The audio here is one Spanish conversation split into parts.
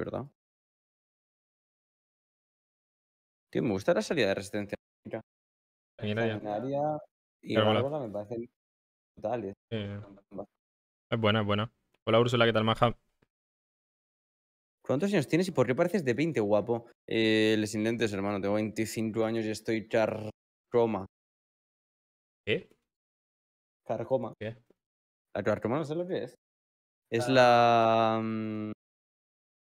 ¿verdad? Tío, me gusta la salida de resistencia. Mira, y la me parecen brutal. Eh. Es... buena, es buena. Hola Úrsula, ¿qué tal, Maja? ¿Cuántos años tienes y por qué pareces de 20, guapo? Eh, les intentes, hermano. Tengo 25 años y estoy charcoma. ¿Qué? Carcoma. ¿Qué? La carcoma no sé lo que es. Es ah. la. Mm,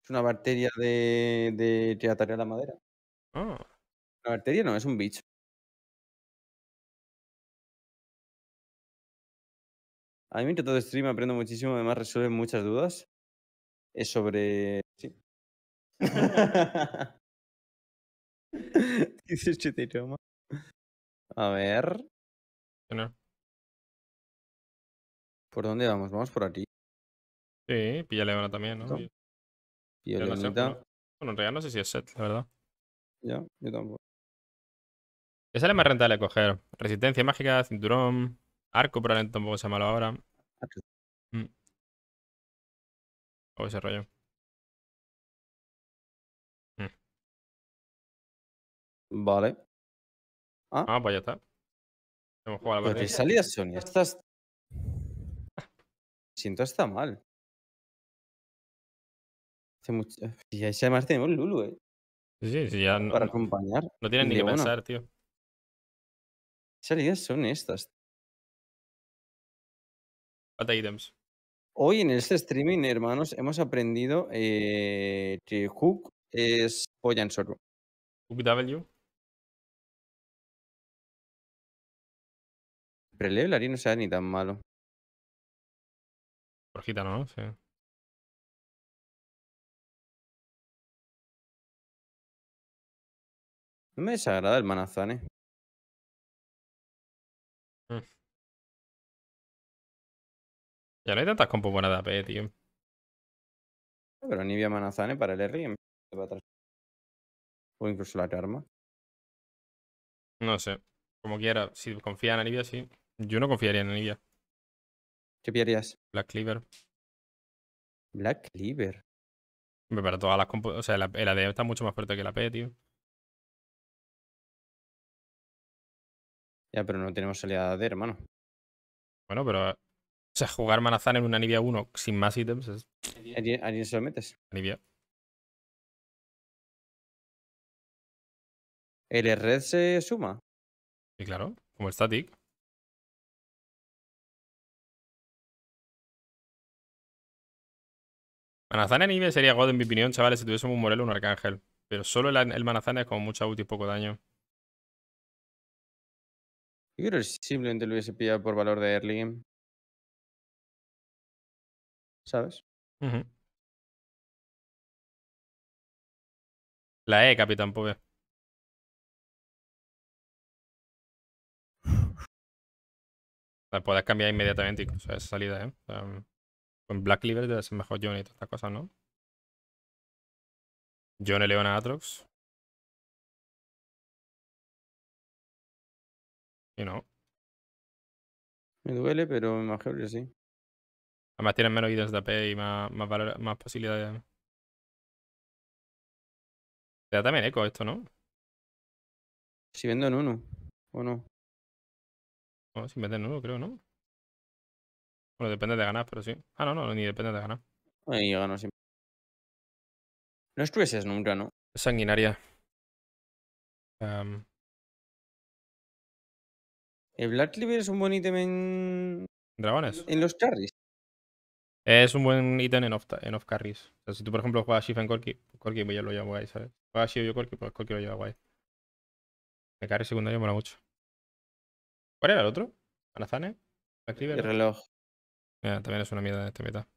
es una bacteria de, de que la madera. Ah. Una bacteria no, es un bicho. A mí mientras todo stream aprendo muchísimo, además resuelve muchas dudas. Es sobre... Sí. Dices A ver. No. ¿Por dónde vamos? Vamos por aquí. Sí, pilla alemana también, ¿no? Yo no sé, bueno, en realidad no sé si es set, la verdad. Ya, yo tampoco. ¿Qué sale más rentable coger? Resistencia mágica, cinturón, arco, probablemente tampoco sea malo ahora. Mm. O ese rollo. Mm. Vale. Ah. ¿Ah? pues ya está. Hemos jugado la Pero si salidas son estás Siento está mal. Eh, y además tenemos Lulu, ¿eh? Sí, sí, ya no. Para acompañar. No tienen ni que pensar, tío. ¿Qué salidas son estas? Falta ítems? Hoy en este streaming, hermanos, hemos aprendido eh, que Hook es polla en sorbo. Hook W. Preleo el no sea ni tan malo. Por ¿no? Sí. me desagrada el manazane mm. Ya no hay tantas compos buenas de AP, tío. Pero Nibia Manazane para el R O incluso la Karma. No sé. Como quiera. Si confía en Anivia, sí. Yo no confiaría en Anivia. ¿Qué pillarías? Black Cleaver. Black Cleaver. Pero todas las compos. O sea, el AD está mucho más fuerte que la P, tío. Ya, pero no tenemos salida de hermano. Bueno, pero. O sea, jugar manazana en una Nivia 1 sin más ítems es. ¿A quién se lo metes? Nivia. ¿El red se suma? Sí, claro, como el static. Manazana en Ibe sería God en mi opinión, chavales, si tuviésemos un Morelo o un Arcángel. Pero solo el, el Manazana es como mucha útil y poco daño. Yo creo que simplemente lo hubiese pillado por valor de early ¿Sabes? La E, Capitán Pobre. Pues La puedes cambiar inmediatamente incluso esa salida, ¿eh? con Black Liver debe ser mejor Johnny y todas estas cosas, ¿no? John Leona Atrox. Y no. Me duele, pero me imagino que sí. Además tienen menos ítems de AP y más, más, valor, más posibilidades. Te da también eco esto, ¿no? Si vendo en uno, ¿o no? No, si venden en uno, creo, ¿no? Bueno, depende de ganar, pero sí. Ah, no, no, ni depende de ganar. Ahí yo gano siempre. No estuvieses nunca, ¿no? Sanguinaria. Em, el Black Cleaver es un buen ítem en. Dragones. En los carries. Es un buen ítem en off, en off carries. O sea, si tú, por ejemplo, juegas Shift en Corki, Corki pues yo lo llevo guay, ¿sabes? Juegas Shift yo Corki, pues Corki lo lleva guay. El carry secundario mola mucho. ¿Cuál era el otro? ¿Anazane? Black Cleaver? El reloj. Mira, también es una mierda en esta meta.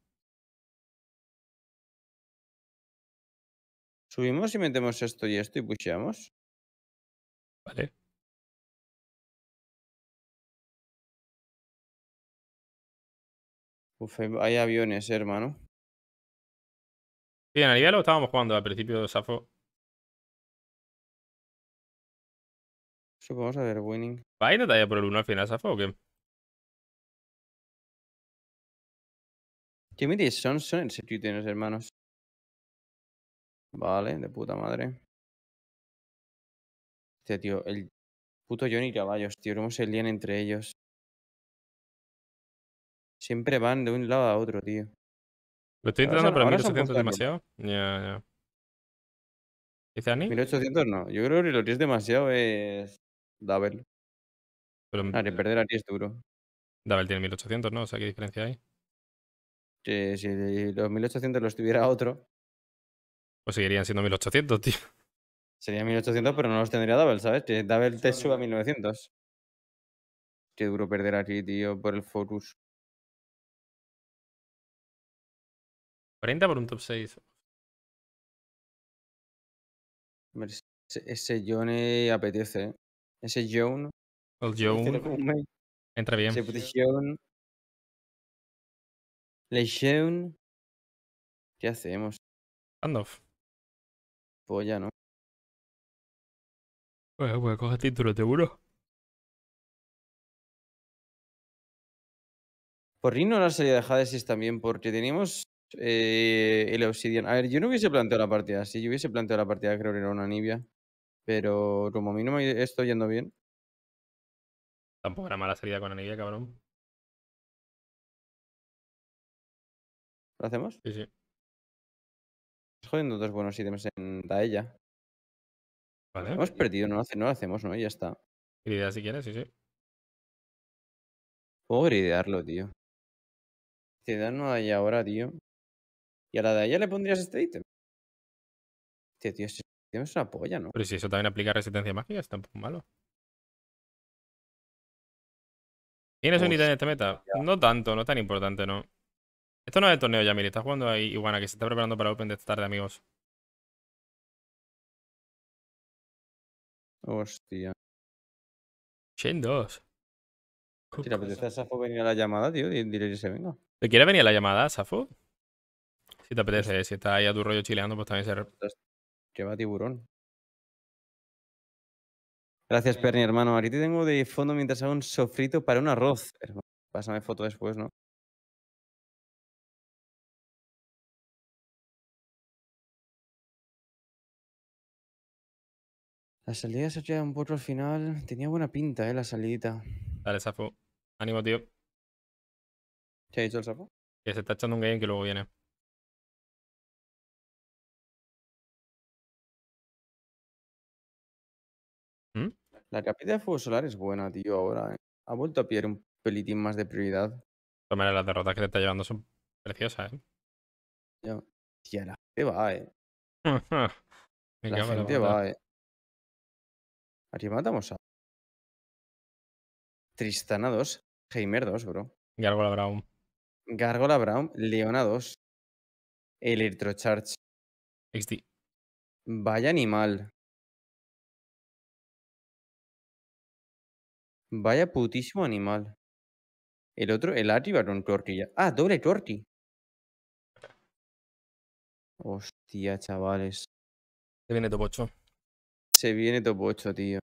Subimos y metemos esto y esto y pusheamos. Vale. Uf, hay aviones, hermano. Bien, en lo estábamos jugando al principio de Safo. Vamos a ver, winning. ¿Va a ir por el 1 al final, Safo, o qué? ¿Qué Jimmy son, son en de tienes, hermanos. Vale, de puta madre. Este tío, el puto Johnny Caballos, tío. Vemos el lien entre ellos? Siempre van de un lado a otro, tío. Lo estoy intentando, pero 1800 es demasiado. Ya, ya. ¿Dice Ani? 1800 no. Yo creo que lo que es demasiado es. Double. Pero... Ah, perder aquí es duro. Double tiene 1800, ¿no? O sea, ¿qué diferencia hay? Que si los 1800 los tuviera otro. Pues seguirían siendo 1800, tío. Serían 1800, pero no los tendría Double, ¿sabes? Que Dabel te suba a 1900. Qué duro perder aquí, tío, por el Focus. 40 por un top 6. Ese, ese Johnny apetece, ¿eh? Ese John. El John. Entra bien. Se Le ¿Qué hacemos? Handoff. Pues ya no. pues, pues coge título, te juro. Por Rino la salida de Hades también, porque teníamos eh, el Obsidian. A ver, yo no hubiese planteado la partida. Si yo hubiese planteado la partida, creo que era una Nibia. Pero como a mí no me estoy yendo bien. Tampoco era mala salida con Anivia, cabrón. ¿Lo hacemos? Sí, sí. Estás jodiendo dos buenos ítems en Daella. Vale. Hemos perdido, no lo, no hacemos, ¿no? Y ya está. Gridear si quieres, sí, sí. Puedo gridearlo, tío. Te dan no hay ahora, tío. Y a la de allá le pondrías este ítem. Tío, tío, este ítem es una polla, ¿no? Pero si eso también aplica resistencia mágica, es tampoco malo. ¿Tienes un ítem en este meta? No tanto, no tan importante, ¿no? Esto no es el torneo, Yamil. Estás jugando ahí Iguana, que se está preparando para Open de esta tarde, amigos. Hostia. Shen 2. Si te apetece a Safo venir a la llamada, tío, Diré que se venga. ¿Te quiere venir a la llamada, Safo? Si te apetece, pues si está ahí a tu rollo chileando, pues también se. Pues, lleva tiburón. Gracias, Perni, hermano. te tengo de fondo mientras hago un sofrito para un arroz. Pásame foto después, ¿no? La salida se ha un poco al final. Tenía buena pinta, eh, la salidita. Dale, Safo. Ánimo, tío. ¿Qué ha dicho el Safo? Que se está echando un game que luego viene. La capilla de fuego solar es buena, tío, ahora. ¿eh? Ha vuelto a pillar un pelitín más de prioridad. Tomar las derrotas que te está llevando son preciosas, ¿eh? yo Tía, la va, ¿eh? la gente va, ¿eh? ¿eh? Aquí matamos a... Tristana 2, Heimer 2, bro. Gargola Brown. Gargola Brown, Leona 2. Electrocharge. XD. Vaya animal. Vaya putísimo animal. El otro, el Atri va con tortilla. Ah, doble torti. Hostia, chavales. Se viene topocho. Se viene topocho, tío.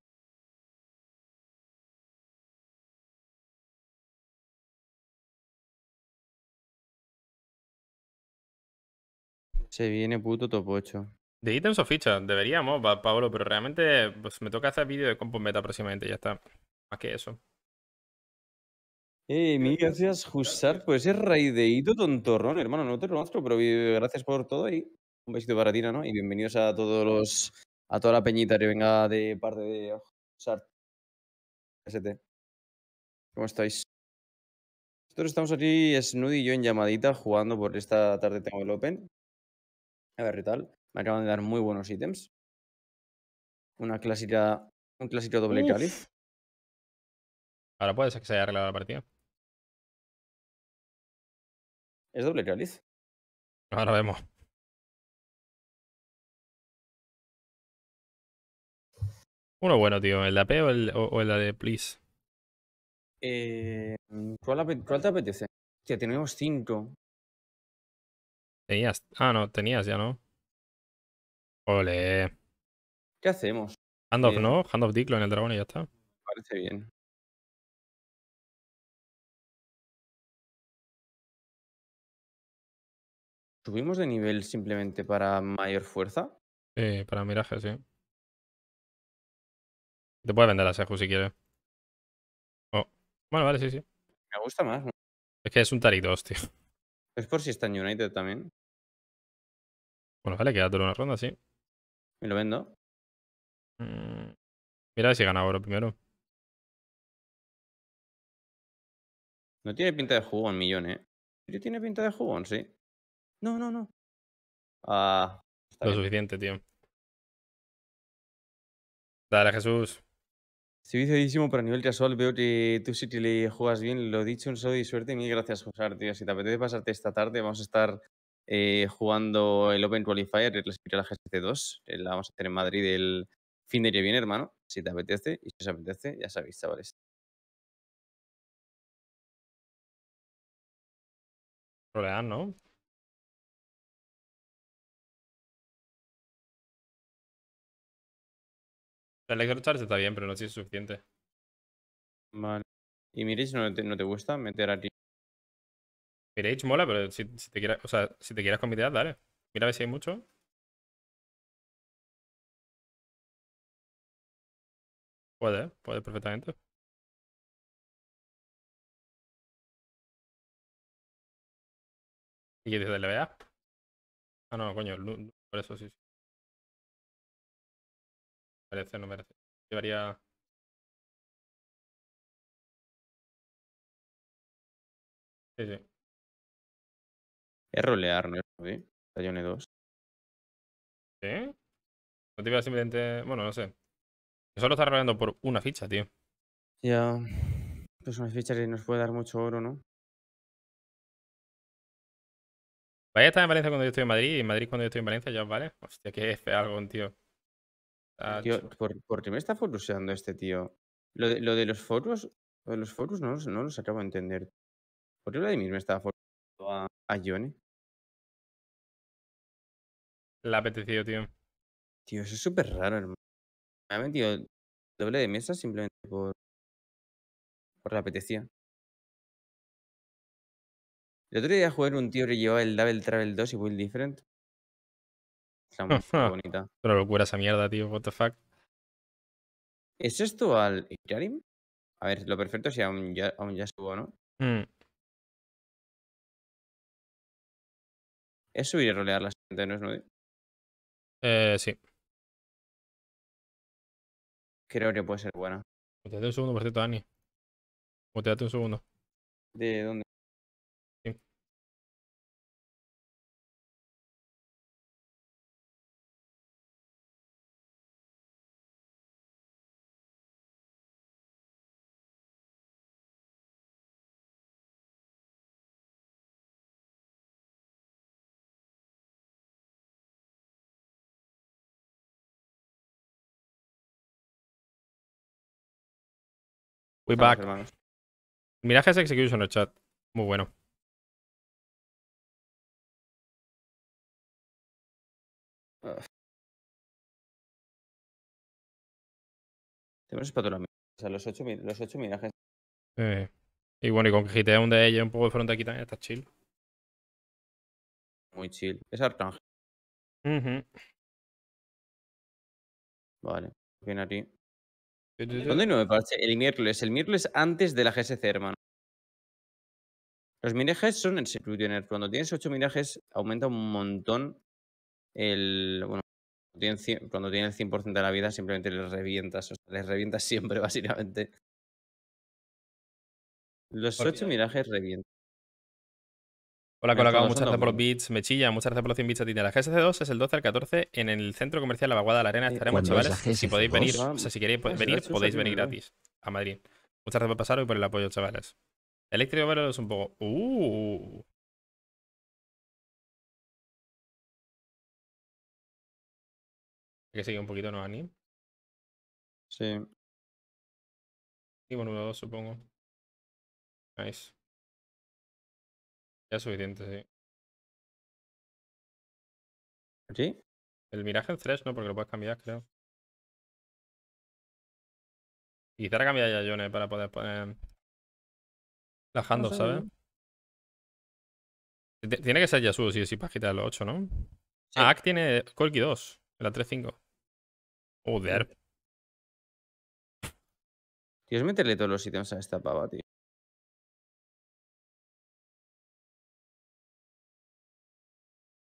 Se viene puto topocho. De ítems o fichas, deberíamos, Pablo, pero realmente pues, me toca hacer vídeo de compo Meta próximamente, ya está que eso. Eh, mil gracias, Hussar, por ese raideíto tontorrón, hermano. No te lo muestro, pero gracias por todo y un besito para ti, ¿no? Y bienvenidos a todos los. a toda la peñita que venga de parte de Hussar. ST. ¿Cómo estáis? Nosotros estamos aquí, Snoody y yo, en llamadita, jugando por esta tarde tengo el Open. A ver ¿y tal. Me acaban de dar muy buenos ítems. Una clásica, un clásico doble calif. Ahora puede ser que se haya arreglado la partida. ¿Es doble cáliz? Ahora vemos. Uno bueno, tío. ¿El de AP o el, o, de Please? Eh, ¿cuál, te apetece? Hostia, tenemos cinco. Tenías. Ah, no, tenías ya, ¿no? Ole. ¿Qué hacemos? Hand of, eh, ¿no? Hand of Diclo en el dragón y ya está. Parece bien. ¿Subimos de nivel simplemente para mayor fuerza? Sí, eh, para miraje, sí. Te puedes vender a Seju si quieres. Oh. Bueno, vale, sí, sí. Me gusta más. Es que es un Taridos, tío. Es por si está en United también. Bueno, vale, queda toda una ronda, sí. ¿Me lo vendo? Mm, mira si gana oro primero. No tiene pinta de jugón, millón, eh. tiene pinta de jugón, sí. No, no, no. Ah. Lo suficiente, tío. Dale, Jesús. Estoy viciadísimo, pero a nivel casual veo que tú sí que le juegas bien. Lo dicho, un saludo y suerte. Mil gracias, José, tío. Si te apetece pasarte esta tarde, vamos a estar eh, jugando el Open Qualifier, el la a la GCT2. La vamos a hacer en Madrid el fin de que viene, hermano. Si te apetece, y si os apetece, ya sabéis, chavales. ¿no? El Electrocharge está bien, pero no si es suficiente. Vale. Y Mirage no te, no te gusta meter aquí. Mirage mola, pero si, te quieras, o sea, si te quieras dale. Mira a ver si hay mucho. Puede, puede perfectamente. ¿Y qué dice de vea? Ah, no, coño, por eso sí parece, no merece. Llevaría Sí, sí. Es rolear, ¿no? ¿Sí? Tallone 2. ¿Sí? No te iba simplemente. Bueno, no sé. Solo está roleando por una ficha, tío. Ya. Pues una ficha que nos puede dar mucho oro, ¿no? Vaya a estar en Valencia cuando yo estoy en Madrid y en Madrid cuando yo estoy en Valencia ya, ¿vale? Hostia, qué feo algo, tío. Ah, ¿por, ¿por, qué me está foruseando este tío? Lo de, los foros, los foros no, no, los acabo de entender. ¿Por qué mí me estaba foruseando a, a Yone? La ha tío. Tío, eso es súper raro, hermano. Me ha metido doble de mesa simplemente por. por la apetecía. El otro día jugué un tío que llevaba el Double Travel 2 y Build Different. Está muy, bonita. Una locura esa mierda, tío, what the fuck. ¿Es esto al Irarim? A ver, lo perfecto si aún ya, aún ya subo, ¿no? Mm. Es subir y rolear las ¿no es Eh, sí. Creo que puede ser buena. Muteate un segundo, por cierto, Dani. Muteate un segundo. ¿De dónde? We execution back. en chat. Muy bueno. Tenemos espátula. O sea, los ocho, los ocho mirajes. Eh. Y bueno, y con que gitea un de ella un poco de frente aquí también está chill. Muy chill. Es Arcángel. Vale. Viene ti. ¿Dónde no me parece? El miércoles. El miércoles antes de la GSC, hermano. Los mirajes son el seclusioner Cuando tienes 8 mirajes, aumenta un montón el. Bueno, cuando tienes el 100% de la vida, simplemente les revientas. O sea, les revientas siempre, básicamente. Los 8 pues mirajes revientan. Hola, Colacao, muchas gracias por los bits. Me chilla, muchas gracias por los 100 bits a ti. La GSC2 es el 12 al 14 en el centro comercial La Vaguada de la Arena. Eh, estaremos, chavales. Si podéis venir, ah, o sea, si queréis pues venir, podéis venir gratis a Madrid. Muchas gracias por pasar y por el apoyo, chavales. Eléctrico pero es un poco. Uh. Hay que seguir un poquito, ¿no, Ani? Sí. Y bueno, número dos, supongo. Nice. Ya es suficiente, sí. ¿Sí? El miraje en 3, no, porque lo puedes cambiar, creo. Y quizá cambiar ya Yone para poder poner la Hando, ¿sabes? Tiene que ser Yasuo, sí, sí, para quitar los 8, ¿no? Ak ah, tiene Colki 2, en la 3-5. Joder. que meterle todos los ítems a esta pava, tío.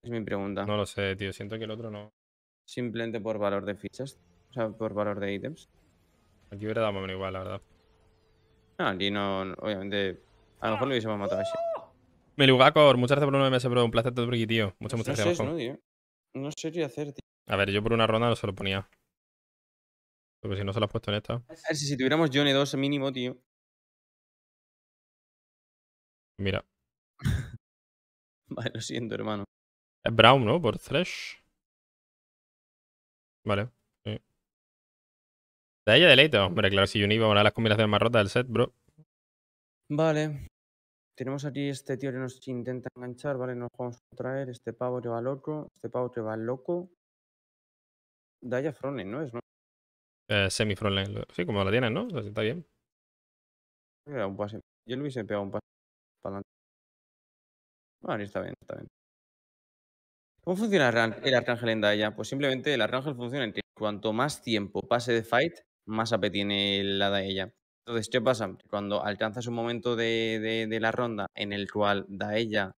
Es mi pregunta. No lo sé, tío. Siento que el otro no. Simplemente por valor de fichas. O sea, por valor de ítems. Aquí hubiera dado menos igual, la verdad. No, aquí no. obviamente. A lo mejor lo hubiésemos matado así. Melugacor, muchas gracias por un MS, bro. Un placer de por tío. Muchas, muchas gracias. No, sé qué hacer, tío. A ver, yo por una ronda no se lo ponía. Porque si no se lo has puesto en esta. A ver, si, si tuviéramos Johnny 2 mínimo, tío. Mira. vale, lo siento, hermano. Es Brown, ¿no? Por Thresh. Vale. Sí. De ella hombre, claro, si yo iba a poner las combinaciones más rotas del set, bro. Vale. Tenemos aquí este tío que nos intenta enganchar, ¿vale? Nos vamos a traer. Este pavo te va loco. Este pavo te va loco. Daya Frontline, ¿no es, no? Eh, semi Frontline. Sí, como la tienes, ¿no? Pues está bien. Yo le hubiese pegado un pase para adelante. está bien, está bien. ¿Cómo funciona el Arcángel en Daella? Pues simplemente el Arcángel funciona en que cuanto más tiempo pase de fight, más AP tiene la Daella. Entonces, ¿qué pasa? Cuando alcanzas un momento de, la ronda en el cual Daella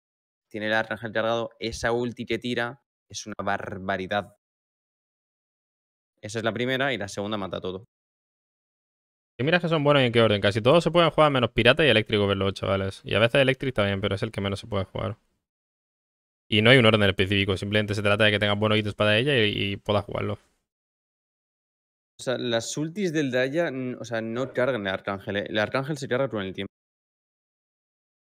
tiene el Arcángel cargado, esa ulti que tira es una barbaridad. Esa es la primera y la segunda mata todo. Y miras que son buenos y en qué orden. Casi todos se pueden jugar menos pirata y eléctrico verlo, chavales. Y a veces eléctrico bien, pero es el que menos se puede jugar. Y no hay un orden específico, simplemente se trata de que tengas buenos hitos para ella y, y puedas jugarlo. O sea, las ultis del Daya, o sea, no cargan el Arcángel. ¿eh? El Arcángel se carga con el tiempo.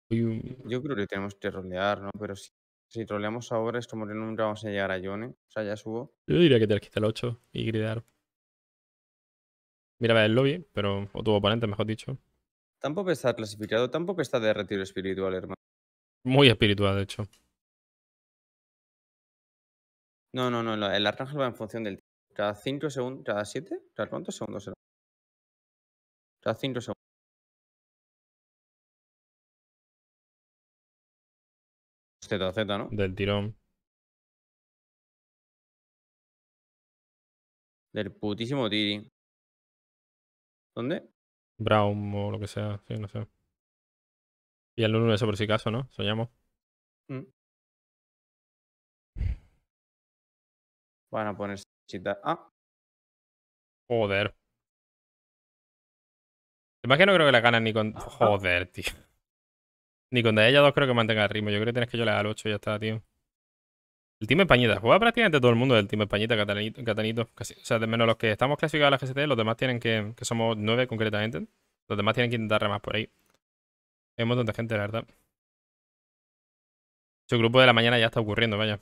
Yo creo que tenemos que rolear, ¿no? Pero si, si troleamos ahora esto como nunca vamos a llegar a Yone. O sea, ya subo. Yo diría que te quitar el 8 y gridear. Mira, el lobby, pero. O tu oponente, mejor dicho. Tampoco está clasificado, tampoco está de retiro espiritual, hermano. Muy espiritual, de hecho. No, no, no, el Arcángel va en función del tiempo. Cada 5 segundos, cada 7, cada cuántos segundos será. Cada 5 segundos. Z, Z, ¿no? Del tirón. Del putísimo Tiri. ¿Dónde? Brown o lo que sea, sí, no sé. Y el 1 eso por si acaso, ¿no? Soñamos. Mm. Van a ponerse chita. Ah. Joder. más que no creo que la ganen ni con... Ah, ah. Joder, tío. Ni con de ella dos creo que mantenga el ritmo. Yo creo que tienes que yo le al 8 y ya está, tío. El Team Españita. Juega prácticamente todo el mundo del Team Españita, Catanito. o sea, de menos los que estamos clasificados a la GST, los demás tienen que... Que somos nueve, concretamente. Los demás tienen que intentar remar por ahí. Hay un montón de gente, la verdad. Su grupo de la mañana ya está ocurriendo, vaya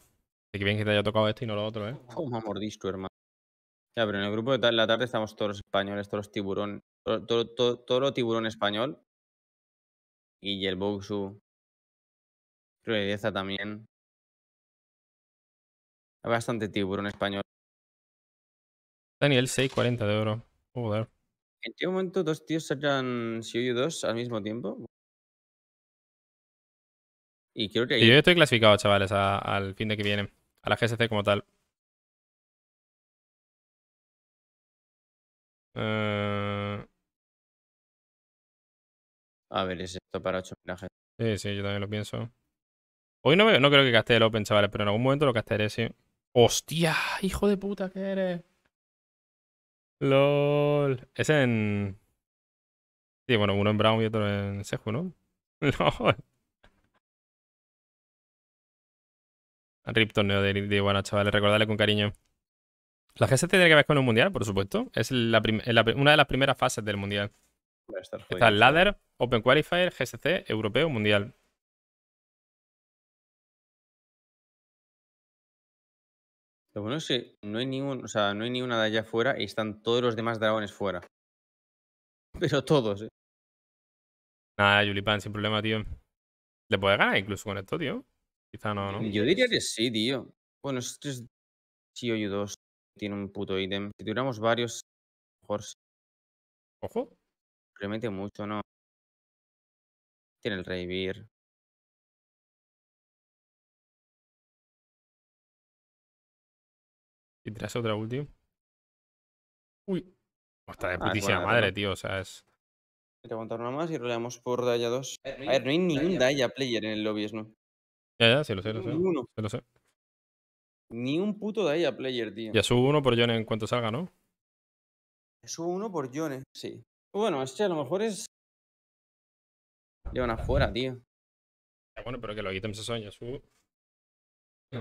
que bien que te haya tocado este y no lo otro, ¿eh? Oh, hermano. Ya, pero en el grupo de la tarde estamos todos los españoles, todos los tiburones. todo, todo, todo, tiburón español. Y el Boxu. Creo que también. Hay bastante tiburón español. Daniel, 6.40 de oro. Oh, joder. ¿En qué momento dos tíos sacan Shioyu 2 al mismo tiempo? Y creo que... Yo estoy clasificado, chavales, al fin de que viene a la GSC como tal. Eh, a ver, es esto para 8.000 gente. Sí, sí, yo también lo pienso. Hoy no, no creo que castee el Open, chavales, pero en algún momento lo castearé, sí. ¡Hostia! ¡Hijo de puta que eres! ¡Lol! Es en... Sí, bueno, uno en Brown y otro en Seju, ¿no? ¡Lol! Riptorneo de, Iguana, chavales, recordarle con cariño. La GST tiene que ver con un mundial, por supuesto. Es una de las primeras fases del mundial. Está el Ladder, Open Qualifier, GSC, Europeo, Mundial. Lo bueno es que no hay ni o sea, no hay ninguna de allá afuera y están todos los demás dragones fuera. Pero todos, eh. Nada, Julipan, sin problema, tío. Le puede ganar incluso con esto, tío. Quizá no, ¿no? Yo diría que sí, tío. Bueno, Si yo 2 tiene un puto ítem. Si tuviéramos varios, mejor sí. Ojo. Realmente mucho, ¿no? Tiene el beer. Y tras otra ulti. Uy. Está de ah, putísima madre, tío. O sea, es. Voy a aguantar una más y roleamos por Daya 2. Eh, a ver, no hay, ningún Daya player en el lobby, ¿no? Ya, ya, sí lo sé, lo sé. Ni un puto de ahí a player, tío. Ya subo uno por Jones en cuanto salga, ¿no? Subo uno por Jones, eh, sí. Bueno, es a lo mejor es. Llevan afuera, tío. bueno, pero que lo quiten se sueño.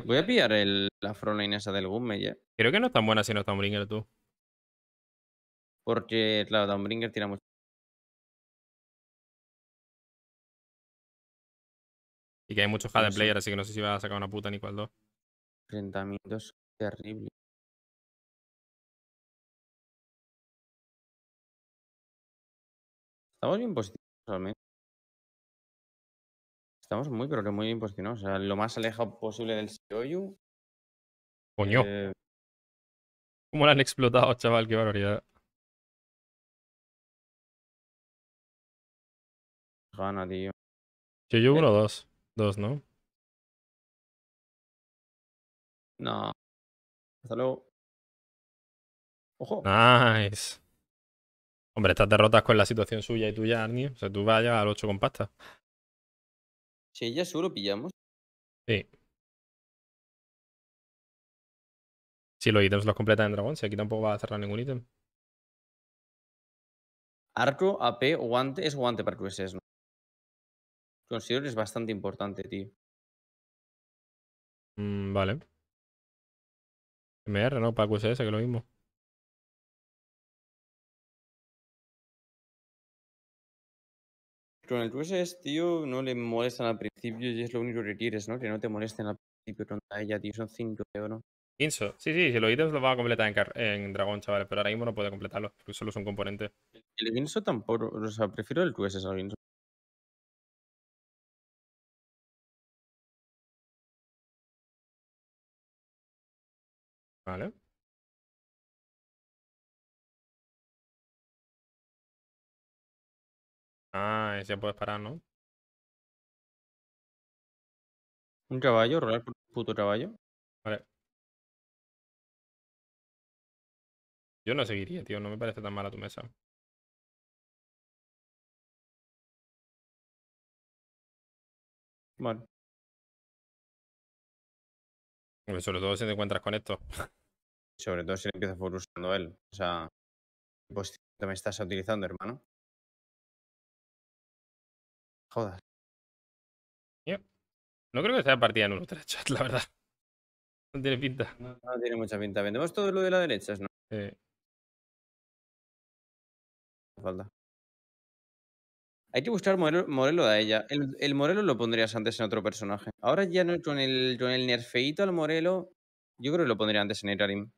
Voy a pillar el, la frontline esa del eh. Creo que no es tan buena si no es Bringer. tú. Porque, claro, Downbringer tira mucho. Y que hay muchos Hades sí, Player, así que no sé si va a sacar una puta ni cual dos. Enfrentamientos terribles. terrible. Estamos bien positivos al menos. Estamos muy, pero que muy bien posicionados. O sea, lo más alejado posible del Sioyu. Coño. Eh. ¿Cómo lo han explotado, chaval? Qué barbaridad. Gana, tío. Yo, 1 uno o eh. dos. ¿no? No. Hasta luego. Ojo. Nice. Hombre, estas derrotas con la situación suya y tuya, Arnie. O sea, tú vayas al 8 con pasta. Si ella seguro pillamos. Sí. Si los ítems los completas en dragón, si aquí tampoco va a cerrar ningún ítem. Arco, AP, guante, es guante para que ¿no? Considero que es bastante importante, tío. Mm, vale. MR, ¿no? Para QSS, que es lo mismo. Con el QSS, tío, no le molestan al principio y es lo único que quieres, ¿no? Que no te molesten al principio contra ella, tío. Son 5 euros. Inso, Sí, sí, si lo ítems lo va a completar en, en dragón, chavales, pero ahora mismo no puede completarlo, porque solo es un componente. El Inso tampoco, o sea, prefiero el QSS al Inso. Vale. Ah, ese puedes parar, ¿no? Un caballo, rolar por un puto caballo. Vale. Yo no seguiría, tío. No me parece tan mala tu mesa. Vale. Sobre todo si te encuentras con esto sobre todo si le empieza por usando él. O sea, posición pues me estás utilizando, hermano. Jodas. No creo que sea partida en ultra chat, la verdad. No tiene pinta. No, tiene mucha pinta. Vendemos todo lo de la derecha, ¿no? Sí. Falta. Hay que buscar morelo a de ella. El, Morelo lo pondrías antes en otro personaje. Ahora ya no con el, con el nerfeito al Morelo. Yo creo que lo pondría antes en Irarim.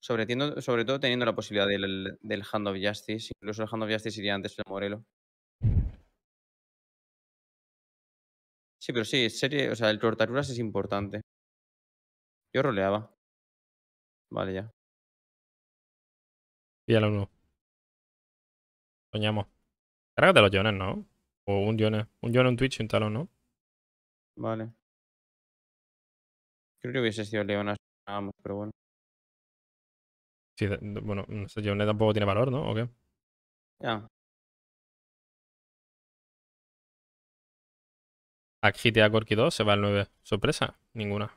Sobre, todo teniendo la posibilidad del, Hand of Justice. Incluso el Hand of Justice iría antes de Morelo. Sí, pero sí, serie, o sea, el Tortaruras es importante. Yo roleaba. Vale, ya. lo uno. Soñamos. de los Jones, ¿no? O un Jones. Un Twitch y un talón, ¿no? Vale. Creo que hubiese sido Leona, pero bueno. Sí, bueno, no sé, tampoco tiene valor, ¿no? ¿O qué? Ya. A Corky 2 se va el 9. ¿Sorpresa? Ninguna.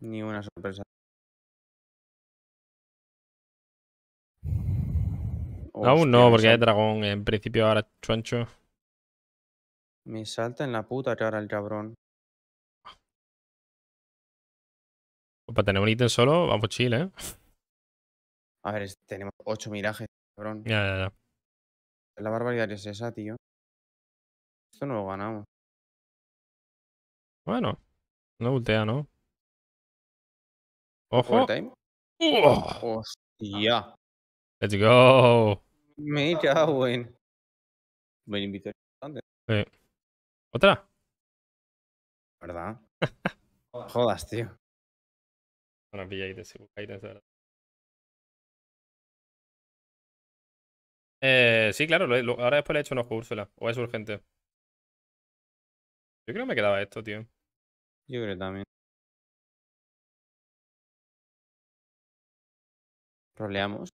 Ni una sorpresa. Aún no, porque hay dragón. En principio ahora choncho. Me salta en la puta cara el cabrón. para tener un ítem solo, vamos chile, ¿eh? A ver, tenemos ocho mirajes, cabrón. Ya, ya, ya. La barbaridad es esa, tío. Esto no lo ganamos. Bueno, no voltea, ¿no? ¡Ojo! ¡Oh! ¡Hostia! ¡Let's go! he buen. Me invito bastante. Sí. ¿Otra? ¿Verdad? Jodas, tío villa Eh, sí, claro, ahora después le he hecho unos cursos, o es urgente. Yo creo que me quedaba esto, tío. Yo creo también. ¿Roleamos?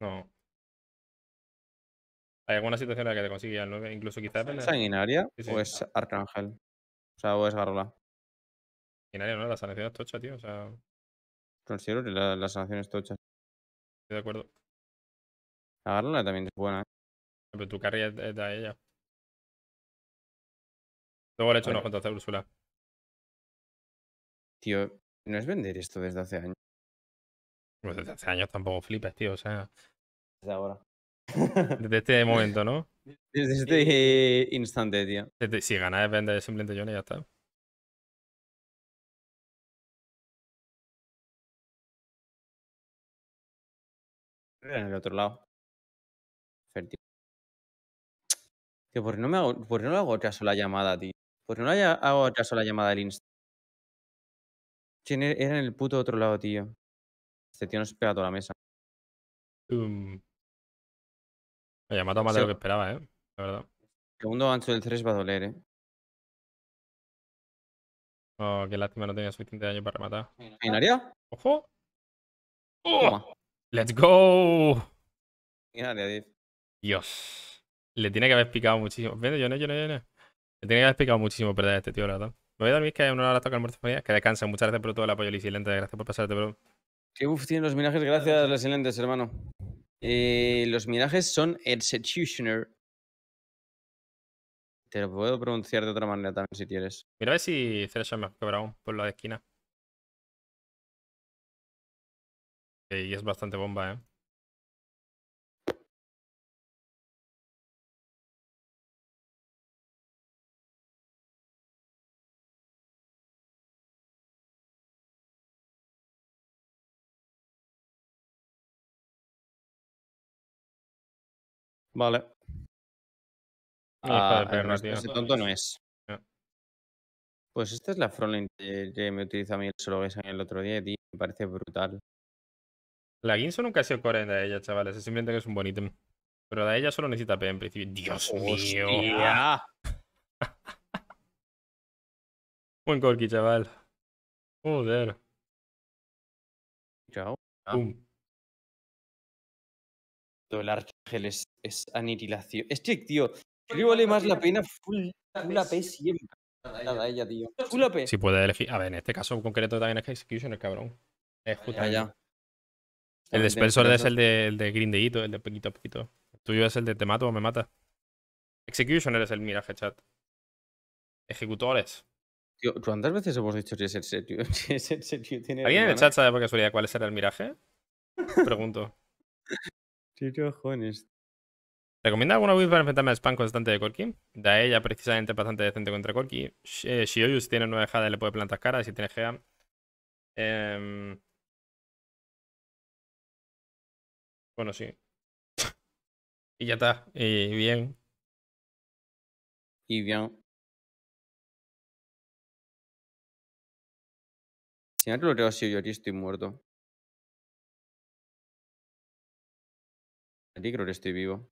No. ¿Hay alguna situación en la que te consiguen, Incluso quizás... ¿Es sanguinaria o es arcángel? O sea, o es garola. Sanguinaria no, la sanación es tocha, tío. O sea... Considero que las sanciones tochas. Estoy de acuerdo. La también es buena. ¿eh? Ah, pero tu carrera es de ella. Luego le he hecho una cuantos a Úrsula. Tío, no es vender esto desde hace años. Pues desde hace años tampoco flipes, tío. O sea. Desde ahora. Desde este momento, ¿no? Desde este instante, tío. si ganas vende vender simplemente Johnny y ya está. en el otro lado. Que por no me por no hago otra la llamada, tío. Por qué no hago otra la llamada al Insta. era en el puto otro lado, tío. Este tío nos pega toda la mesa. me ha llamada más de lo que esperaba, eh. La verdad. segundo ancho del 3 va a doler, eh. Oh, qué lástima, no tenía suficiente daño para rematar. ¿En área? ¡Ojo! ¡Oh! ¡Let's go! Mira, Dios. Le tiene que haber picado muchísimo. ¿Ves? yo no, yo no, yo no. Le tiene que haber picado muchísimo perder a este tío, la verdad. Me voy a dormir que una hora toca el morfofonía. Que descansen. Muchas gracias por todo el apoyo, Lisilente. Gracias por pasarte, bro. Qué buff tienen los minajes. Gracias, los hermano. Eh, los minajes son Executioner. Te lo puedo pronunciar de otra manera también si quieres. Mira a ver si Zeresha me ha quebrado por la esquina. y es bastante bomba, ¿eh? Vale. Ah, eh, ese tonto no es. Pues esta es la frontline eh, que, me utiliza a mí el el otro día, y Me parece brutal. La Ginson nunca ha sido core de ella, chavales. Es simplemente que es un buen ítem. Pero de ella solo necesita P en principio. ¡Dios mío! buen Corki, chaval. Joder. Chao. Todo ah. El Archangel es, aniquilación. Es tío, creo vale más la pena full, AP siempre. Nada, ella, tío. Full AP. Si puede elegir. A ver, en este caso en concreto también es que Execution, el cabrón. Es justo. El dispersor es el de, el de Grindeito, el de poquito a poquito. tuyo es el de Te mato o me mata. Executioner es el Mirage Chat. Ejecutores. ¿cuántas veces hemos dicho que es el serio? ¿Alguien en el chat sabe por casualidad cuál es el miraje? Pregunto. Sí, jones! ¿Recomienda alguna build para enfrentarme al spam constante de Corki? Da ella precisamente bastante decente contra Corki. Eh, Shioyu si tiene 9 jades, le puede plantar cara, si tiene Gea. Eh, em, Bueno, sí. y ya está. Y eh, bien. Y bien. Si no te lo creo, si yo aquí estoy muerto. Aquí creo que estoy vivo.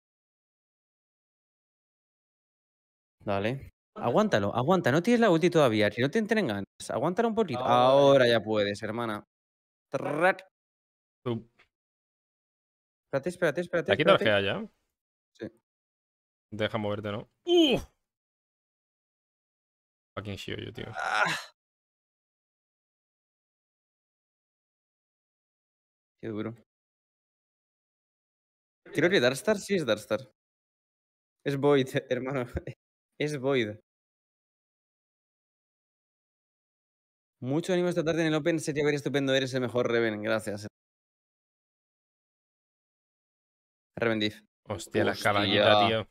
Dale. Aguántalo, aguanta. No tienes la ulti todavía. Si no te entren ganas, aguántalo un poquito. Ahora, eh. ya puedes, hermana. Espérate, espérate, espérate. ¿Aquí te GA ya? Sí. Deja moverte, ¿no? ¡Uh! Fucking yo, tío. Ah. Qué duro. Creo que Darstar sí es Darstar. Es Void, hermano. Es Void. Mucho ánimo esta tarde en el Open. Sería ver estupendo. Eres el mejor Reven. Gracias. Revendiz. Hostia, las caballetas, tío.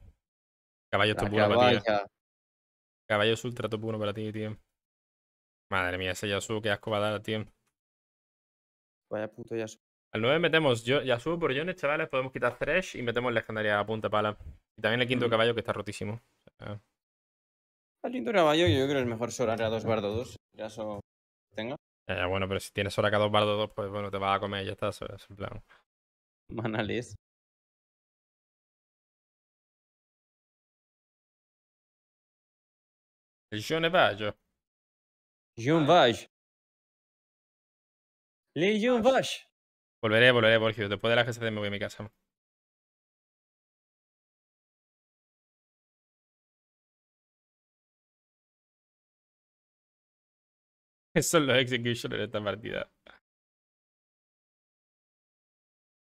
Caballos top 1 para ti. Caballos eh. ultra top 1 para ti, tío. Madre mía, ese Yasuo, qué asco va a dar, tío. Vaya puto Yasuo. Al 9 metemos yo, Yasuo por Jones, chavales. Podemos quitar Thresh y metemos legendaria a punta pala. Y también el quinto mm. caballo que está rotísimo. El quinto caballo yo creo que es mejor Soraka 2 bardo 2. Ya eso tenga. Eh, bueno, pero si tienes Soraka 2 bardo 2, pues bueno, te vas a comer y ya está. Eso es en plan. Manales. Je ne John Je ne vache. Le Volveré, volveré, Borgio. Después de la GCD me voy a mi casa. Son los executioners de esta partida.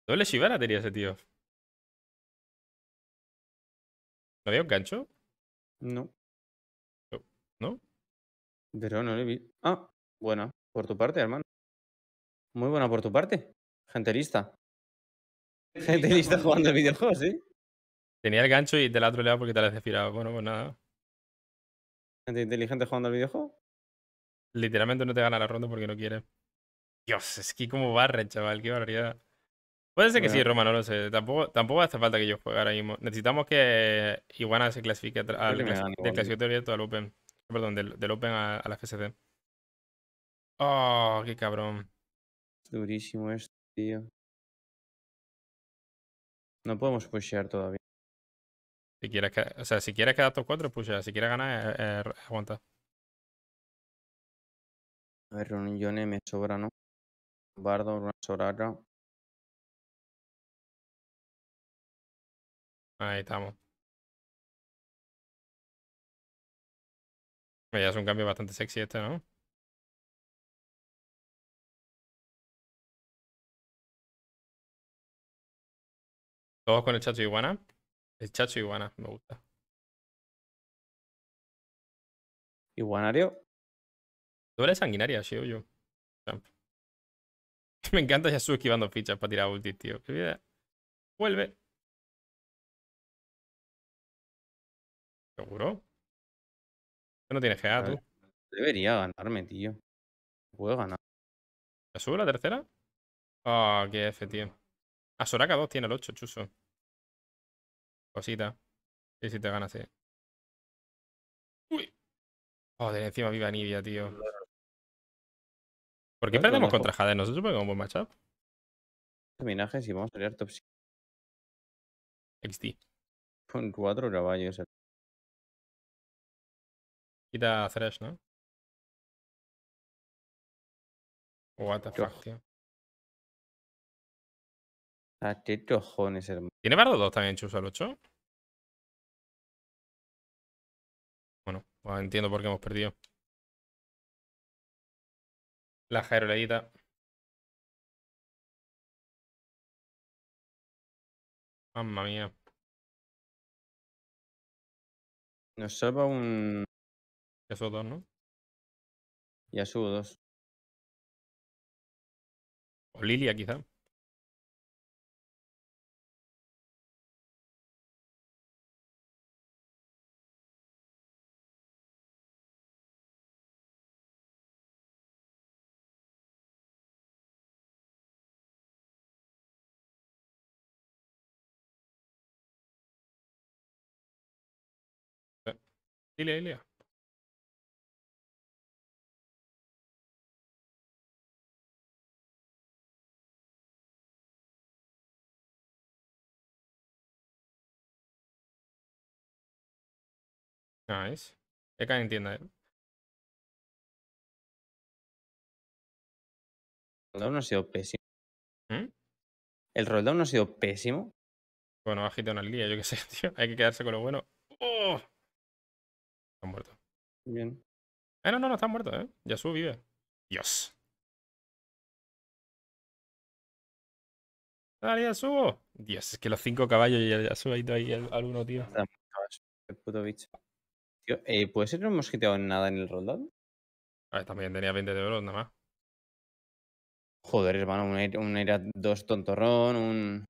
Doble Shivana tenía ese tío. ¿No había un gancho? No. ¿no? Pero no le vi. Ah, buena. Por tu parte, hermano. Muy buena por tu parte. Gente lista. Gente lista jugando videojuegos videojuego, sí. Tenía el gancho y te la ha troleado porque te la has Bueno, pues nada. Gente inteligente jugando al videojuego. Literalmente no te gana la ronda porque no quiere. Dios, es que como barre, chaval, qué barbaridad. Puede ser que sí, Roma, no lo sé. Tampoco, tampoco hace falta que yo juegue ahora mismo. Necesitamos que Iguana se clasifique al abierto al Open. Perdón, del, Open a, la FCD. Oh, qué cabrón. Durísimo esto, tío. No podemos pushear todavía. Si quieres o sea, si quieres quedar top cuatro pushea. Si quieres ganar, eh, eh, aguanta. A ver, Yone me sobra, ¿no? Bardo, una Ahí estamos. Ya es un cambio bastante sexy este, ¿no? Todos con el chacho iguana. El chacho iguana, me gusta. Iguanario. Tú eres sanguinaria, sí, yo. Me encanta ya esquivando fichas para tirar ulti, tío. Vuelve. ¿Seguro? no tienes GA, tú. Debería ganarme, tío. Puedo ganar. ¿La sube la tercera? Ah, qué F, tío. Ah, Soraka 2 tiene el 8, chuso. Cosita. y si te gana sí. Uy. Joder, encima viva Nidia, tío. ¿Por qué pues perdemos contra Jade? Nosotros se supone buen matchup? vamos a tener top Con 4 caballos. Eh. Quita Thresh, ¿no? What the fuck, tío. A qué cojones, hermano. ¿Tiene Bardo 2 también, Chus, al 8? Bueno, pues entiendo por qué hemos perdido. La Jairo Mamma mía. Nos salva un ya dos, ¿no? Yasuo 2. O Lilia, quizá. Eh, Lilia. Nice. es, que en eh. El rolldown no ha sido pésimo. ¿Mm? El rolldown no ha sido pésimo. Bueno, agita una día, yo qué sé, tío. Hay que quedarse con lo bueno. ¡Oh! Están muertos. Bien. Eh, no, no, no, están muertos, eh. Ya vive. Dios. Dale, subo. Dios, es que los cinco caballos ya el ahí al, uno, tío. El puto bicho. Tío, eh, ¿Puede ser que no hemos quitado nada en el rolldown? A ah, también tenía 20 de euros nada más. Joder, hermano, un, Aira un dos tontorrón, un...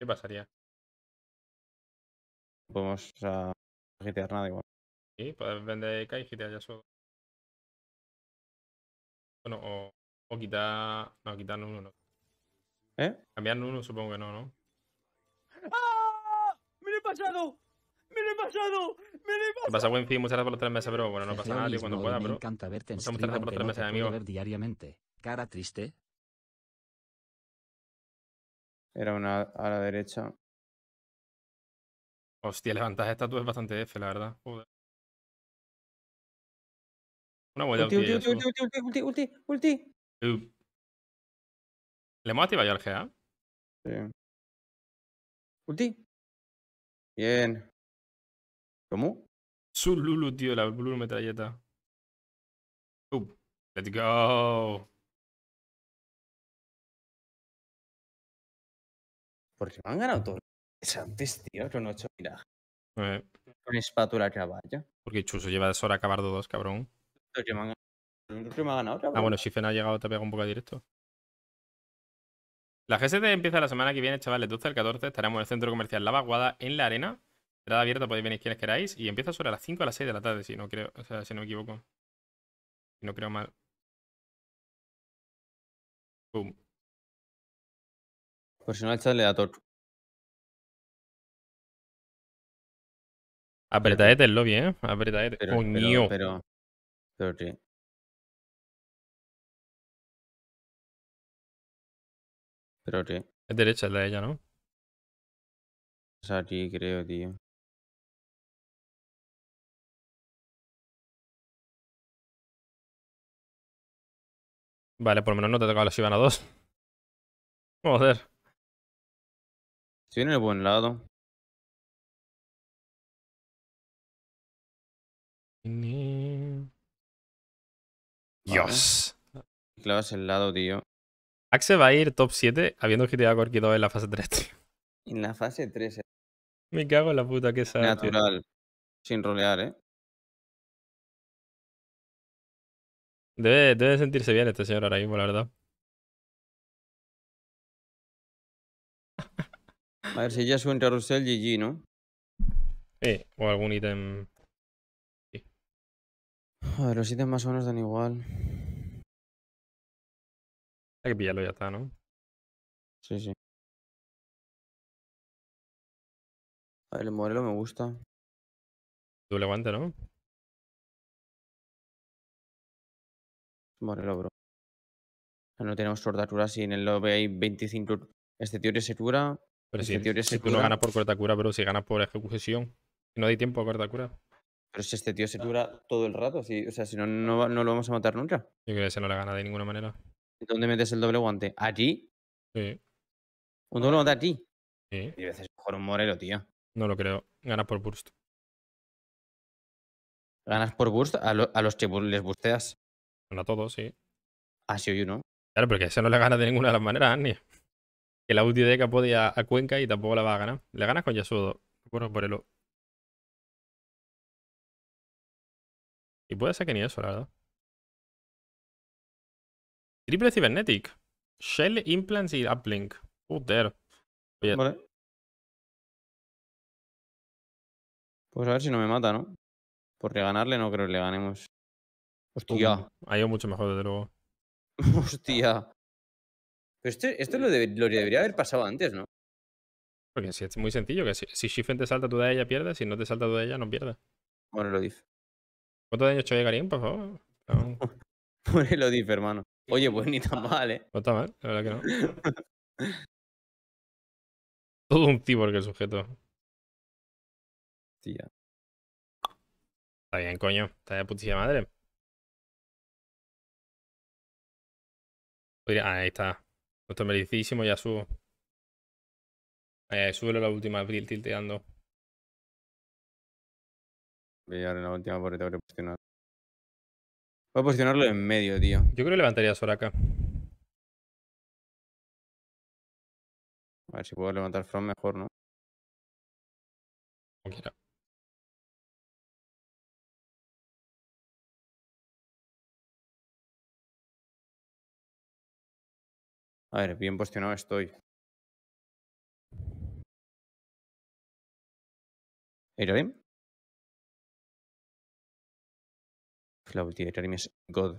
¿Qué pasaría? Podemos a gitear nada igual. Sí, puedes vender K y gitear ya solo. Bueno, o, quitar. No, quitar uno no. ¿Eh? Cambiar uno supongo que no, ¿no? ¡Ah! ¡Me lo he pasado! ¡Me lo he pasado! ¡Me lo he pasado! ¿Qué pasa, buen fin? Muchas gracias por los tres meses, bro. Bueno, no pasa nada, tío, cuando pueda, bro. Me encanta verte en Muchas gracias por los tres meses, amigo. ver diariamente. Cara triste. Era una a la derecha. Hostia, esta tú es bastante F, la verdad. Joder. Una buena ulti, ulti, ulti, ulti, ulti, ulti, ulti, ¿Le hemos activado ya el GA? Sí. Ulti. Bien. ¿Cómo? Su Lulu, tío, la Lulu metralleta. up uh, let's go. ¿Por qué me han ganado todos los antes, tío? otro he hecho Eh. Con espátula caballo. Porque Chuso lleva horas acabar dos, cabrón. Pero que me han ganado. Ah, bueno, Shifen ha llegado, te ha pegado un poco directo. La GST empieza la semana que viene, chavales, 12 al 14. Estaremos en el centro comercial La Vaguada, en la arena. Entrada abierta, podéis venir quienes queráis. Y empieza sobre las 5 a las 6 de la tarde, si no creo, o sea, si no me equivoco. Si no creo mal. Boom. Por si no, echadle a Tor. Apretadete el lobby, ¿eh? Apretadete. Pero, Coño. Pero, pero, Creo que. Es derecha la de ella, ¿no? Es aquí, creo, tío. Vale, por lo menos no te toca tocado la a dos Joder. tiene el buen lado. Dios. Clavas el lado, tío. Axe va a ir top 7 habiendo gitado a Corki 2 en la fase 3, tío. En la fase 3, eh. Me cago en la puta que sale. Natural. Sin rolear, eh. Debe, sentirse bien este señor ahora mismo, la verdad. A ver si ya sube entre y GG, ¿no? Eh, o algún ítem. Sí. Joder, los ítems más o menos dan igual. Hay que pillarlo ya está, ¿no? Sí, sí. A el Morelo me gusta. Doble guante, ¿no? Morelo, bro. No tenemos cura, si en el lobby hay 25 este tío se cura. Pero este si, tío tú no ganas por cura, pero si ganas por ejecución. Si no hay tiempo a cura. Pero si este tío se ah. cura todo el rato, o sea, si no, no, lo vamos a matar nunca. Yo creo que ese no le gana de ninguna manera. ¿Dónde metes el doble guante? ¿Allí? Sí. ¿Un doble guante allí? Sí. Y veces mejor un Morelo, tío. No lo creo. Ganas por burst. ¿Ganas por burst? ¿A, los que les busteas? a todos, sí. Ah, sí, uno. Claro, porque ese no le gana de ninguna de las maneras, Annie. Que la ulti podía a Cuenca y tampoco la va a ganar. Le ganas con Yasudo. Bueno, por Y puede ser que ni eso, la verdad. Triple Cybernetic. Shell, Implants y Uplink. Joder. Oye. Pues a ver si no me mata, ¿no? Porque ganarle no creo que le ganemos. Hostia. Ha ido mucho mejor, desde luego. Hostia. Pero este, esto lo, debería haber pasado antes, ¿no? Porque si es muy sencillo, que si, si Shifen te salta tú de ella, pierdes. Si no te salta tú de ella, no pierdes. Bueno, lo dice. ¿Cuánto daño ha hecho Karim, por favor? lo dice, hermano. Oye, pues ni tan mal, ¿eh? No está mal, la verdad que no. Todo un porque el sujeto. Tía. Está bien, coño. Está de putísima madre. ahí está. No está ya subo. súbelo la última abril tilteando. Voy a la última por el Voy a posicionarlo en medio, tío. Yo creo que levantaría a acá. A ver si puedo levantar front mejor, ¿no? quiera. A ver, bien posicionado estoy. ¿Era bien? la Flautidarium es God.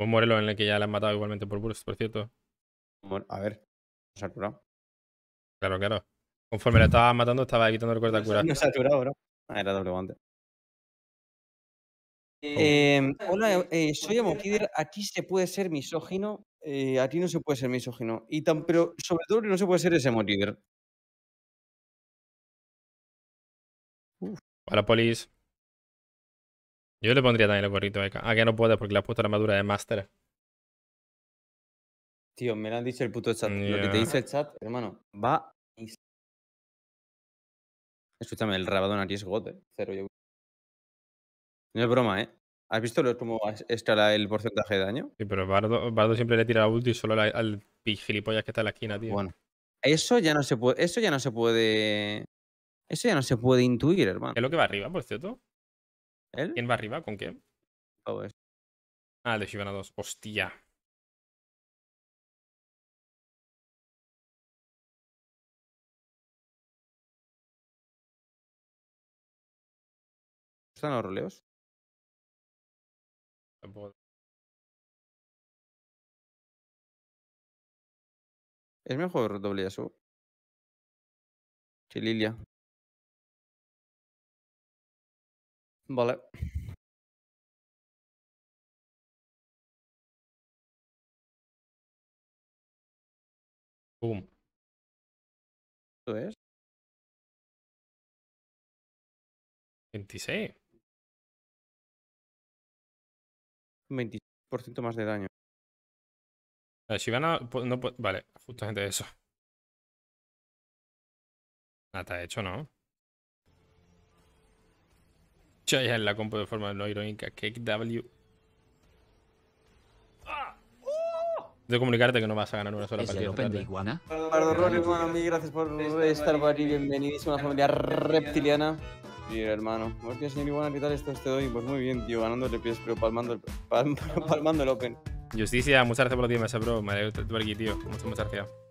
Un Morelos en el que ya la han matado igualmente por Burst, por cierto. a ver, se ha curado. Claro, claro. Conforme la estaba matando, estaba evitando el corte de cura. No se ha bro. Ah, era doble guante. Eh, oh. eh hola, eh, eh soy Amokider. Aquí se puede ser misógino. Eh, aquí no se puede ser misógino. Y tan, pero sobre todo no se puede ser ese Amokider. Hola, polis. Yo le pondría también el gorrito acá. Ah, que no puede? porque le puta puesto la armadura de máster. Tío, me lo han dicho el puto chat. Lo que te dice el chat, hermano, va. Escúchame, el rabadón aquí es gote. Cero yo. No es broma, ¿eh? ¿Has visto cómo escala el porcentaje de daño? Sí, pero Bardo, Bardo siempre le tira la ulti solo al pijilipollas que está en la esquina, tío. Bueno. Eso ya no se puede. Eso ya no se puede. Eso ya no se puede intuir, hermano. ¿Es lo que va arriba, por cierto? ¿Quién va arriba? ¿Con qué? Ah, le de a dos. Hostia. ¿Están los roleos? ¿Es mejor doble eso? Sí, Lilia. Vale. Boom. ¿Esto es? 26. 26% más de daño. La Shivana no puede... Vale, justamente eso. Nada, te ha hecho, ¿no? Chaya en la compo de forma no irónica. Cake W. De comunicarte que no vas a ganar una sola partida. Open de ¿eh? iguana? hermano, gracias por estar por aquí. la familia reptiliana. Sí, hermano. qué señor Iguana, ¿qué tal esto este hoy Pues muy bien, tío. Ganándole pies, pero palmando el, palmando el Open. Justicia, muchas gracias por los días. mesa, bro. Me alegro de estar aquí, tío. Muchas, muchas gracias.